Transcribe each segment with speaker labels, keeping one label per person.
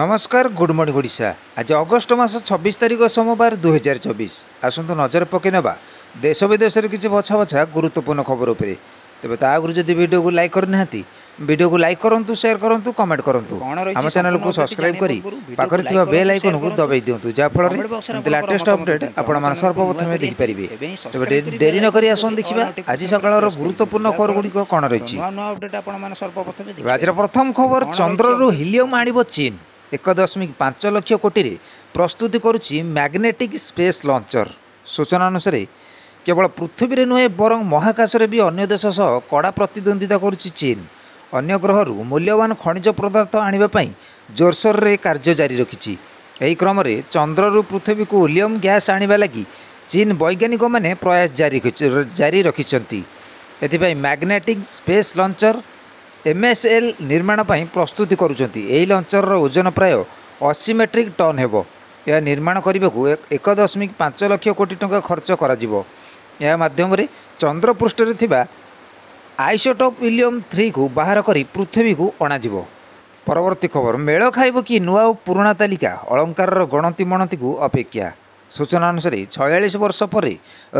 Speaker 1: নমস্কার good morning Odisha আজ August মাস ছবিশ তারিখ সোমবার দু হাজার চবিশ আসন্তু নজর পকাই নেবা দেশ বিদেশের কিছু বছা বছা গুরুত্বপূর্ণ খবর উপরে তবে তা আগুন যদি ভিডিওকে লাইক করে না ভিডিওকে লাইক করতু সেয়ার করতু কমেন্ট করতু আমার চ্যানেলকে সবসক্রাইব করে পাখে থাকা বেল আইকনকে দবাই দিও যা ফলরে লেটেস্ট অপডেট আপনার সর্বপ্রথমে দেখিপারে তবে ডেরি নকরি আসুন দেখা আজ সকালের গুরুত্বপূর্ণ খবর গুড়ি কণ রয়েছে আজর প্রথম খবর চন্দ্ররু হিলিয়ম আনব চীন ଏକ ଦଶମିକ ପାଞ୍ଚ ଲକ୍ଷ କୋଟିରେ ପ୍ରସ୍ତୁତି କରୁଛି ମ୍ୟାଗ୍ନେଟିକ୍ ସ୍ପେସ୍ ଲଞ୍ଚର୍ ସୂଚନା ଅନୁସାରେ କେବଳ ପୃଥିବୀରେ ନୁହେଁ ବରଂ ମହାକାଶରେ ବି ଅନ୍ୟ ଦେଶ ସହ କଡ଼ା ପ୍ରତିଦ୍ୱନ୍ଦ୍ୱିତା କରୁଛି ଚୀନ୍ ଅନ୍ୟ ଗ୍ରହରୁ ମୂଲ୍ୟବାନ ଖଣିଜ ପଦାର୍ଥ ଆଣିବା ପାଇଁ ଜୋରସୋରରେ କାର୍ଯ୍ୟ ଜାରି ରଖିଛି ଏହି କ୍ରମରେ ଚନ୍ଦ୍ରରୁ ପୃଥିବୀକୁ ଓଲିୟମ୍ ଗ୍ୟାସ୍ ଆଣିବା ଲାଗି ଚୀନ୍ ବୈଜ୍ଞାନିକମାନେ ପ୍ରୟାସ ଜାରି ଜାରି ରଖିଛନ୍ତି ଏଥିପାଇଁ ମ୍ୟାଗ୍ନେଟିକ୍ ସ୍ପେସ୍ ଲଞ୍ଚର୍ ଏମ୍ଏସ୍ଏଲ୍ ନିର୍ମାଣ ପାଇଁ ପ୍ରସ୍ତୁତି କରୁଛନ୍ତି ଏହି ଲଞ୍ଚରର ଓଜନ ପ୍ରାୟ ଅଶୀ ମେଟ୍ରିକ୍ ଟନ୍ ହେବ ଏହା ନିର୍ମାଣ କରିବାକୁ ଏକ ଦଶମିକ ପାଞ୍ଚ ଲକ୍ଷ କୋଟି ଟଙ୍କା ଖର୍ଚ୍ଚ କରାଯିବ ଏହା ମାଧ୍ୟମରେ ଚନ୍ଦ୍ରପୃଷ୍ଠରେ ଥିବା ଆଇସୋଟପ୍ ଇଲିୟମ୍ ଥ୍ରୀକୁ ବାହାର କରି ପୃଥିବୀକୁ ଅଣାଯିବ ପରବର୍ତ୍ତୀ ଖବର ମେଳ ଖାଇବ କି ନୂଆ ଓ ପୁରୁଣା ତାଲିକା ଅଳଙ୍କାରର ଗଣତି ମଣତିକୁ ଅପେକ୍ଷା ସୂଚନା ଅନୁସାରେ ଛୟାଳିଶ ବର୍ଷ ପରେ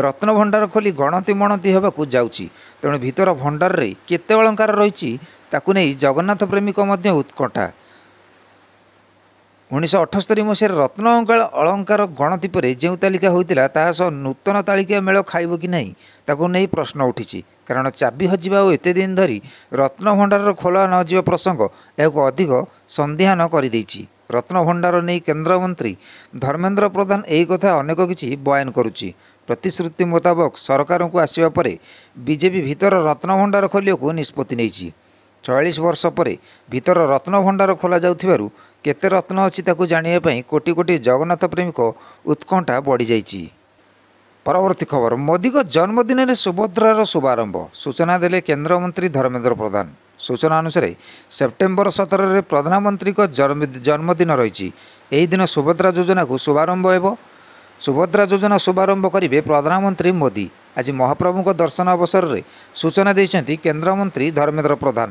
Speaker 1: ରତ୍ନଭଣ୍ଡାର ଖୋଲି ଗଣତି ମଣତି ହେବାକୁ ଯାଉଛି ତେଣୁ ଭିତର ଭଣ୍ଡାରରେ କେତେ ଅଳଙ୍କାର ରହିଛି ତାକୁ ନେଇ ଜଗନ୍ନାଥ ପ୍ରେମୀଙ୍କ ମଧ୍ୟ ଉତ୍କଣ୍ଠା ଉଣେଇଶହ ଅଠସ୍ତରୀ ମସିହାରେ ରତ୍ନ ଅଙ୍କାଳ ଅଳଙ୍କାର ଗଣତି ପରେ ଯେଉଁ ତାଲିକା ହୋଇଥିଲା ତାହା ସହ ନୂତନ ତାଳିକା ମେଳ ଖାଇବ କି ନାହିଁ ତାକୁ ନେଇ ପ୍ରଶ୍ନ ଉଠିଛି କାରଣ ଚାବି ହଜିବା ଓ ଏତେ ଦିନ ଧରି ରତ୍ନଭଣ୍ଡାରର ଖୋଲା ନ ଯିବା ପ୍ରସଙ୍ଗ ଏହାକୁ ଅଧିକ ସନ୍ଦିହାନ କରିଦେଇଛି ରତ୍ନଭଣ୍ଡାର ନେଇ କେନ୍ଦ୍ରମନ୍ତ୍ରୀ ଧର୍ମେନ୍ଦ୍ର ପ୍ରଧାନ ଏହି କଥା ଅନେକ କିଛି ବୟାନ କରୁଛି ପ୍ରତିଶ୍ରୁତି ମୁତାବକ ସରକାରଙ୍କୁ ଆସିବା ପରେ ବିଜେପି ଭିତର ରତ୍ନଭଣ୍ଡାର ଖୋଲିବାକୁ ନିଷ୍ପତ୍ତି ନେଇଛି ଚଳିଶ ବର୍ଷ ପରେ ଭିତର ରତ୍ନଭଣ୍ଡାର ଖୋଲାଯାଉଥିବାରୁ କେତେ ରତ୍ନ ଅଛି ତାକୁ ଜାଣିବା ପାଇଁ କୋଟି କୋଟି ଜଗନ୍ନାଥ ପ୍ରେମୀଙ୍କ ଉତ୍କଣ୍ଠା ବଢ଼ିଯାଇଛି ପରବର୍ତ୍ତୀ ଖବର ମୋଦିଙ୍କ ଜନ୍ମଦିନରେ ସୁଭଦ୍ରାର ଶୁଭାରମ୍ଭ ସୂଚନା ଦେଲେ କେନ୍ଦ୍ରମନ୍ତ୍ରୀ ଧର୍ମେନ୍ଦ୍ର ପ୍ରଧାନ ସୂଚନା ଅନୁସାରେ ସେପ୍ଟେମ୍ବର ସତରରେ ପ୍ରଧାନମନ୍ତ୍ରୀଙ୍କ ଜନ୍ମଦିନ ରହିଛି ଏହି ଦିନ ସୁଭଦ୍ରା ଯୋଜନାକୁ ଶୁଭାରମ୍ଭ ହେବ ସୁଭଦ୍ରା ଯୋଜନା ଶୁଭାରମ୍ଭ କରିବେ ପ୍ରଧାନମନ୍ତ୍ରୀ ମୋଦି ଆଜି ମହାପ୍ରଭୁଙ୍କ ଦର୍ଶନ ଅବସରରେ ସୂଚନା ଦେଇଛନ୍ତି କେନ୍ଦ୍ରମନ୍ତ୍ରୀ ଧର୍ମେନ୍ଦ୍ର ପ୍ରଧାନ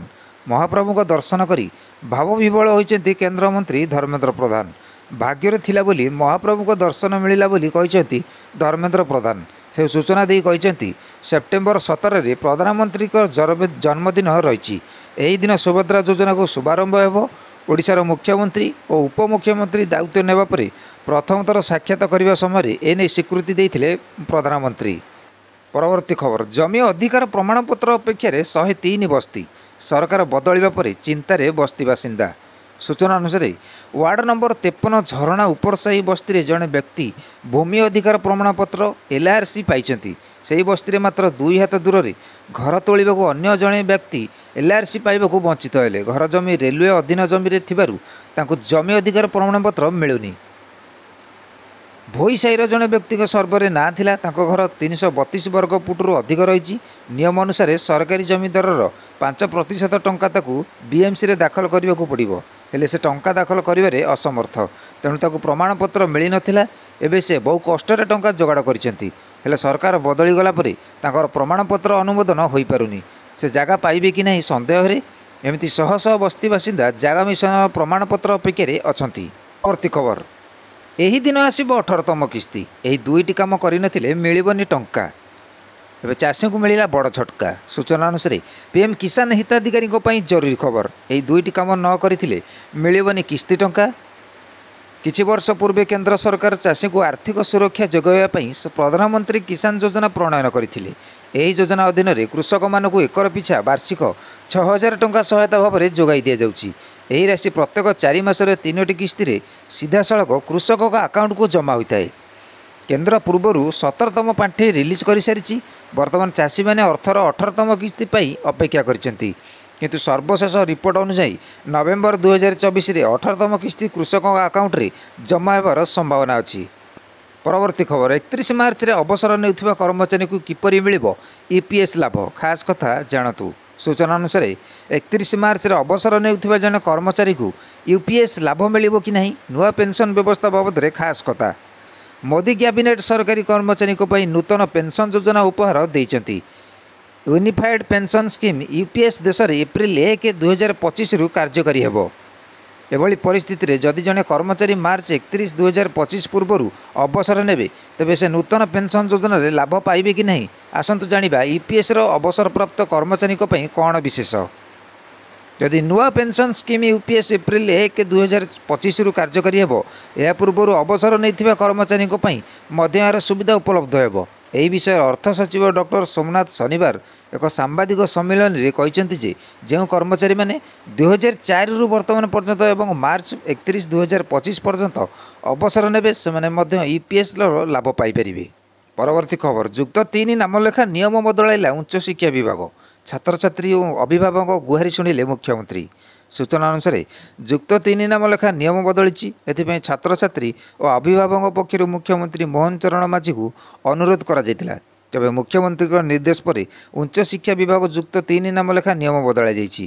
Speaker 1: ମହାପ୍ରଭୁଙ୍କ ଦର୍ଶନ କରି ଭାବବିବଳ ହୋଇଛନ୍ତି କେନ୍ଦ୍ରମନ୍ତ୍ରୀ ଧର୍ମେନ୍ଦ୍ର ପ୍ରଧାନ ଭାଗ୍ୟରେ ଥିଲା ବୋଲି ମହାପ୍ରଭୁଙ୍କ ଦର୍ଶନ ମିଳିଲା ବୋଲି କହିଛନ୍ତି ଧର୍ମେନ୍ଦ୍ର ପ୍ରଧାନ ସେ ସୂଚନା ଦେଇ କହିଛନ୍ତି ସେପ୍ଟେମ୍ବର ସତରରେ ପ୍ରଧାନମନ୍ତ୍ରୀଙ୍କ ଜନ୍ମଦିନ ରହିଛି ଏହି ଦିନ ସୁଭଦ୍ରା ଯୋଜନାକୁ ଶୁଭାରମ୍ଭ ହେବ ଓଡ଼ିଶାର ମୁଖ୍ୟମନ୍ତ୍ରୀ ଓ ଉପମୁଖ୍ୟମନ୍ତ୍ରୀ ଦାୟିତ୍ୱ ନେବା ପରେ ପ୍ରଥମଥର ସାକ୍ଷାତ କରିବା ସମୟରେ ଏ ନେଇ ସ୍ୱୀକୃତି ଦେଇଥିଲେ ପ୍ରଧାନମନ୍ତ୍ରୀ ପରବର୍ତ୍ତୀ ଖବର ଜମି ଅଧିକାର ପ୍ରମାଣପତ୍ର ଅପେକ୍ଷାରେ ଶହେ ତିନି ବସ୍ତି ସରକାର ବଦଳିବା ପରେ ଚିନ୍ତାରେ ବସ୍ତି ବାସିନ୍ଦା ସୂଚନା ଅନୁସାରେ ୱାର୍ଡ଼ ନମ୍ବର ତେପନ ଝରଣା ଉପରସାହି ବସ୍ତିରେ ଜଣେ ବ୍ୟକ୍ତି ଭୂମି ଅଧିକାର ପ୍ରମାଣପତ୍ର ଏଲ୍ଆର୍ସି ପାଇଛନ୍ତି ସେହି ବସ୍ତିରେ ମାତ୍ର ଦୁଇ ହାତ ଦୂରରେ ଘର ତୋଳିବାକୁ ଅନ୍ୟ ଜଣେ ବ୍ୟକ୍ତି ଏଲ୍ଆର୍ସି ପାଇବାକୁ ବଞ୍ଚିତ ହେଲେ ଘର ଜମି ରେଲୱେ ଅଧୀନ ଜମିରେ ଥିବାରୁ ତାଙ୍କୁ ଜମି ଅଧିକାର ପ୍ରମାଣପତ୍ର ମିଳୁନି ଭୋଇ ସାହିର ଜଣେ ବ୍ୟକ୍ତିଙ୍କ ସର୍ଭରେ ନାଁ ଥିଲା ତାଙ୍କ ଘର ତିନିଶହ ବତିଶ ବର୍ଗ ଫୁଟ୍ରୁ ଅଧିକ ରହିଛି ନିୟମ ଅନୁସାରେ ସରକାରୀ ଜମି ଦରର ପାଞ୍ଚ ପ୍ରତିଶତ ଟଙ୍କା ତାକୁ ବିଏମ୍ସିରେ ଦାଖଲ କରିବାକୁ ପଡ଼ିବ ହେଲେ ସେ ଟଙ୍କା ଦାଖଲ କରିବାରେ ଅସମର୍ଥ ତେଣୁ ତାକୁ ପ୍ରମାଣପତ୍ର ମିଳିନଥିଲା ଏବେ ସେ ବହୁ କଷ୍ଟରେ ଟଙ୍କା ଯୋଗାଡ଼ କରିଛନ୍ତି ହେଲେ ସରକାର ବଦଳିଗଲା ପରେ ତାଙ୍କର ପ୍ରମାଣପତ୍ର ଅନୁମୋଦନ ହୋଇପାରୁନି ସେ ଜାଗା ପାଇବେ କି ନାହିଁ ସନ୍ଦେହରେ ଏମିତି ଶହ ଶହ ବସ୍ତି ବାସିନ୍ଦା ଜାଗା ମିଶନ ପ୍ରମାଣପତ୍ର ଅପେକ୍ଷାରେ ଅଛନ୍ତି ପରବର୍ତ୍ତୀ ଖବର यही दिन आस अठरतम किस्ति दुईटी काम गरिन मिलबि टाषीको मिला बड सूचना सूचनाअनुसार पीएम किसान हिताधिकै जरुरी खबर यो दुईटी कम नके टंका किस्ति वर्ष पूर्व केन्द्र सरकार को आर्थिक सुरक्षा जोगे प्रधानमंत्री किसान जोजना प्रणयन गरिजना अधीनले कृषक म एकर पिछा वार्षिक छ हजार टा सहायता भावी ଏହି ରାଶି ପ୍ରତ୍ୟେକ ଚାରି ମାସରେ ତିନୋଟି କିସ୍ତିରେ ସିଧାସଳଖ କୃଷକଙ୍କ ଆକାଉଣ୍ଟକୁ ଜମା ହୋଇଥାଏ କେନ୍ଦ୍ର ପୂର୍ବରୁ ସତରତମ ପାଣ୍ଠି ରିଲିଜ୍ କରିସାରିଛି ବର୍ତ୍ତମାନ ଚାଷୀମାନେ ଅର୍ଥର ଅଠରତମ କିସ୍ତି ପାଇଁ ଅପେକ୍ଷା କରିଛନ୍ତି କିନ୍ତୁ ସର୍ବଶେଷ ରିପୋର୍ଟ ଅନୁଯାୟୀ ନଭେମ୍ବର ଦୁଇହଜାର ଚବିଶରେ ଅଠରତମ କିସ୍ତି କୃଷକଙ୍କ ଆକାଉଣ୍ଟରେ ଜମା ହେବାର ସମ୍ଭାବନା ଅଛି ପରବର୍ତ୍ତୀ ଖବର ଏକତିରିଶ ମାର୍ଚ୍ଚରେ ଅବସର ନେଉଥିବା କର୍ମଚାରୀଙ୍କୁ କିପରି ମିଳିବ ଇ ପି ଏସ୍ ଲାଭ ଖାସ୍ କଥା ଜାଣନ୍ତୁ ସୂଚନା ଅନୁସାରେ ଏକତିରିଶ ମାର୍ଚ୍ଚରେ ଅବସର ନେଉଥିବା ଜଣେ କର୍ମଚାରୀକୁ ୟୁପିଏସ୍ ଲାଭ ମିଳିବ କି ନାହିଁ ନୂଆ ପେନ୍ସନ୍ ବ୍ୟବସ୍ଥା ବାବଦରେ ଖାସ୍ କଥା ମୋଦି କ୍ୟାବିନେଟ୍ ସରକାରୀ କର୍ମଚାରୀଙ୍କ ପାଇଁ ନୂତନ ପେନ୍ସନ୍ ଯୋଜନା ଉପହାର ଦେଇଛନ୍ତି ୟୁନିଫାଏଡ୍ ପେନ୍ସନ୍ ସ୍କିମ୍ ୟୁପିଏସ୍ ଦେଶରେ ଏପ୍ରିଲ ଏକ ଦୁଇହଜାର ପଚିଶରୁ କାର୍ଯ୍ୟକାରୀ ହେବ ଏଭଳି ପରିସ୍ଥିତିରେ ଯଦି ଜଣେ କର୍ମଚାରୀ ମାର୍ଚ୍ଚ ଏକତିରିଶ ଦୁଇ ହଜାର ପଚିଶ ପୂର୍ବରୁ ଅବସର ନେବେ ତେବେ ସେ ନୂତନ ପେନ୍ସନ୍ ଯୋଜନାରେ ଲାଭ ପାଇବେ କି ନାହିଁ ଆସନ୍ତୁ ଜାଣିବା ଇପିଏସ୍ର ଅବସରପ୍ରାପ୍ତ କର୍ମଚାରୀଙ୍କ ପାଇଁ କ'ଣ ବିଶେଷ ଯଦି ନୂଆ pension scheme U P S April ଏକ ଦୁଇହଜାର ପଚିଶରୁ କାର୍ଯ୍ୟକାରୀ ହେବ ଏହା ପୂର୍ବରୁ ଅବସର ନେଇଥିବା କର୍ମଚାରୀଙ୍କ ପାଇଁ ମଧ୍ୟ ଏହାର ସୁବିଧା ଉପଲବ୍ଧ ହେବ यो विषय अर्थ सचिव डक्टर सोमनाथ शनिवार एक साम्बादिक जे जौँ कर्मचारी दुई हजार चार रु वर्तमान पर्यन्त ए मर्च एकतिस दुई हजार पच्चिस पर्यन्त अवसर ने इपिएस र लाभ पापेती खबर जुक्त तिन नामलेखा नियम बदल उच्च शिक्षा विभाग छात्र छात्रछ अभिभावक गुहारि सुणि मुख्यमंत्री ସୂଚନା ଅନୁସାରେ ଯୁକ୍ତ ତିନି ନାମ ଲେଖା ନିୟମ ବଦଳିଛି ଏଥିପାଇଁ ଛାତ୍ରଛାତ୍ରୀ ଓ ଅଭିଭାବକଙ୍କ ପକ୍ଷରୁ ମୁଖ୍ୟମନ୍ତ୍ରୀ ମୋହନ ଚରଣ ମାଝୀଙ୍କୁ ଅନୁରୋଧ କରାଯାଇଥିଲା ତେବେ ମୁଖ୍ୟମନ୍ତ୍ରୀଙ୍କ ନିର୍ଦ୍ଦେଶ ପରେ ଉଚ୍ଚଶିକ୍ଷା ବିଭାଗ ଯୁକ୍ତ ତିନି ନାମ ଲେଖା ନିୟମ ବଦଳାଯାଇଛି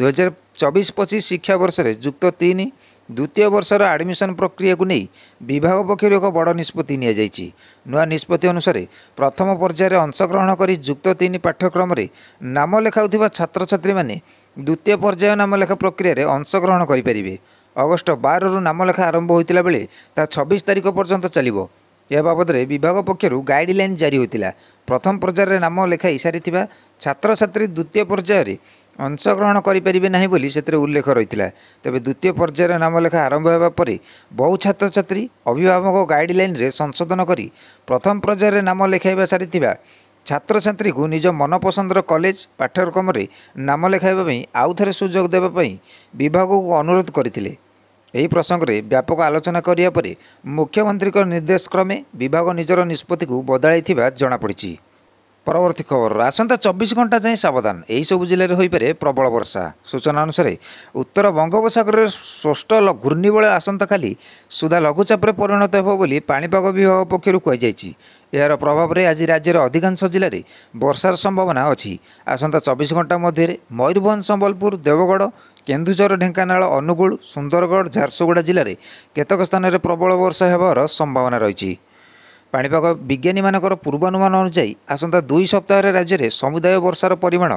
Speaker 1: ଦୁଇହଜାର ଚବିଶ ପଚିଶ ଶିକ୍ଷାବର୍ଷରେ ଯୁକ୍ତ ତିନି ଦ୍ୱିତୀୟ ବର୍ଷର ଆଡ଼ମିସନ୍ ପ୍ରକ୍ରିୟାକୁ ନେଇ ବିଭାଗ ପକ୍ଷରୁ ଏକ ବଡ଼ ନିଷ୍ପତ୍ତି ନିଆଯାଇଛି ନୂଆ ନିଷ୍ପତ୍ତି ଅନୁସାରେ ପ୍ରଥମ ପର୍ଯ୍ୟାୟରେ ଅଂଶଗ୍ରହଣ କରି ଯୁକ୍ତ ତିନି ପାଠ୍ୟକ୍ରମରେ ନାମ ଲେଖାଉଥିବା ଛାତ୍ରଛାତ୍ରୀମାନେ ଦ୍ୱିତୀୟ ପର୍ଯ୍ୟାୟ ନାମ ଲେଖା ପ୍ରକ୍ରିୟାରେ ଅଂଶଗ୍ରହଣ କରିପାରିବେ ଅଗଷ୍ଟ ବାରରୁ ନାମ ଲେଖା ଆରମ୍ଭ ହୋଇଥିଲା ବେଳେ ତାହା ଛବିଶ ତାରିଖ ପର୍ଯ୍ୟନ୍ତ ଚାଲିବ ଏ ବାବଦରେ ବିଭାଗ ପକ୍ଷରୁ ଗାଇଡ଼ଲାଇନ୍ ଜାରି ହୋଇଥିଲା ପ୍ରଥମ ପର୍ଯ୍ୟାୟରେ ନାମ ଲେଖାଇ ସାରିଥିବା ଛାତ୍ରଛାତ୍ରୀ ଦ୍ୱିତୀୟ ପର୍ଯ୍ୟାୟରେ ଅଂଶଗ୍ରହଣ କରିପାରିବେ ନାହିଁ ବୋଲି ସେଥିରେ ଉଲ୍ଲେଖ ରହିଥିଲା ତେବେ ଦ୍ୱିତୀୟ ପର୍ଯ୍ୟାୟରେ ନାମଲେଖା ଆରମ୍ଭ ହେବା ପରେ ବହୁ ଛାତ୍ରଛାତ୍ରୀ ଅଭିଭାବକ ଗାଇଡ଼ଲାଇନ୍ରେ ସଂଶୋଧନ କରି ପ୍ରଥମ ପର୍ଯ୍ୟାୟରେ ନାମ ଲେଖାଇବା ସାରିଥିବା ଛାତ୍ରଛାତ୍ରୀଙ୍କୁ ନିଜ ମନପସନ୍ଦର କଲେଜ ପାଠ୍ୟକ୍ରମରେ ନାମ ଲେଖାଇବା ପାଇଁ ଆଉଥରେ ସୁଯୋଗ ଦେବା ପାଇଁ ବିଭାଗକୁ ଅନୁରୋଧ କରିଥିଲେ ଏହି ପ୍ରସଙ୍ଗରେ ବ୍ୟାପକ ଆଲୋଚନା କରିବା ପରେ ମୁଖ୍ୟମନ୍ତ୍ରୀଙ୍କ ନିର୍ଦ୍ଦେଶକ୍ରମେ ବିଭାଗ ନିଜର ନିଷ୍ପତ୍ତିକୁ ବଦଳାଇଥିବା ଜଣାପଡ଼ିଛି ପରବର୍ତ୍ତୀ ଖବର ଆସନ୍ତା ଚବିଶ ଘଣ୍ଟା ଯାଏଁ ସାବଧାନ ଏହିସବୁ ଜିଲ୍ଲାରେ ହୋଇପାରେ ପ୍ରବଳ ବର୍ଷା ସୂଚନା ଅନୁସାରେ ଉତ୍ତର ବଙ୍ଗୋପସାଗରରେ ଷଷ୍ଠ ଘୂର୍ଣ୍ଣିବଳୟ ଆସନ୍ତାକାଲି ସୁଦ୍ଧା ଲଘୁଚାପରେ ପରିଣତ ହେବ ବୋଲି ପାଣିପାଗ ବିଭାଗ ପକ୍ଷରୁ କୁହାଯାଇଛି ଏହାର ପ୍ରଭାବରେ ଆଜି ରାଜ୍ୟର ଅଧିକାଂଶ ଜିଲ୍ଲାରେ ବର୍ଷାର ସମ୍ଭାବନା ଅଛି ଆସନ୍ତା ଚବିଶ ଘଣ୍ଟା ମଧ୍ୟରେ ମୟୂରଭଞ୍ଜ ସମ୍ବଲପୁର ଦେବଗଡ଼ କେନ୍ଦୁଝର ଢେଙ୍କାନାଳ ଅନୁଗୁଳ ସୁନ୍ଦରଗଡ଼ ଝାରସୁଗୁଡ଼ା ଜିଲ୍ଲାରେ କେତେକ ସ୍ଥାନରେ ପ୍ରବଳ ବର୍ଷା ହେବାର ସମ୍ଭାବନା ରହିଛି ପାଣିପାଗ ବିଜ୍ଞାନୀମାନଙ୍କର ପୂର୍ବାନୁମାନ ଅନୁଯାୟୀ ଆସନ୍ତା ଦୁଇ ସପ୍ତାହରେ ରାଜ୍ୟରେ ସମୁଦାୟ ବର୍ଷାର ପରିମାଣ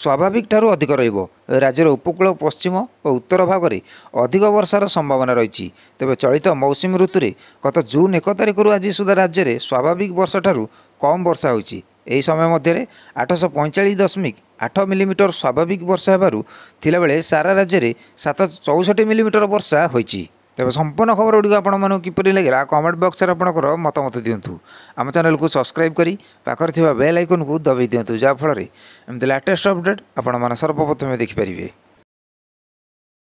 Speaker 1: ସ୍ୱାଭାବିକଠାରୁ ଅଧିକ ରହିବ ରାଜ୍ୟର ଉପକୂଳ ପଶ୍ଚିମ ଓ ଉତ୍ତର ଭାଗରେ ଅଧିକ ବର୍ଷାର ସମ୍ଭାବନା ରହିଛି ତେବେ ଚଳିତ ମୌସୁମୀ ଋତୁରେ ଗତ ଜୁନ୍ ଏକ ତାରିଖରୁ ଆଜି ସୁଦ୍ଧା ରାଜ୍ୟରେ ସ୍ୱାଭାବିକ ବର୍ଷାଠାରୁ କମ୍ ବର୍ଷା ହୋଇଛି ଏହି ସମୟ ମଧ୍ୟରେ ଆଠଶହ ପଇଁଚାଳିଶ ଦଶମିକ ଆଠ ମିଲିମିଟର ସ୍ୱାଭାବିକ ବର୍ଷା ହେବାରୁ ଥିଲାବେଳେ ସାରା ରାଜ୍ୟରେ ସାତ ଚଉଷଠି ମିଲିମିଟର ବର୍ଷା ହୋଇଛି ତେବେ ସମ୍ପୂର୍ଣ୍ଣ ଖବରଗୁଡ଼ିକ ଆପଣମାନଙ୍କୁ କିପରି ଲାଗିଲା କମେଣ୍ଟ ବକ୍ସରେ ଆପଣଙ୍କର ମତାମତ ଦିଅନ୍ତୁ ଆମ ଚ୍ୟାନେଲକୁ ସବସ୍କ୍ରାଇବ୍ କରି ପାଖରେ ଥିବା ବେଲ୍ ଆଇକନ୍କୁ ଦବାଇ ଦିଅନ୍ତୁ ଯାହାଫଳରେ ଏମିତି ଲାଟେଷ୍ଟ ଅପଡ଼େଟ୍ ଆପଣମାନେ ସର୍ବପ୍ରଥମେ ଦେଖିପାରିବେ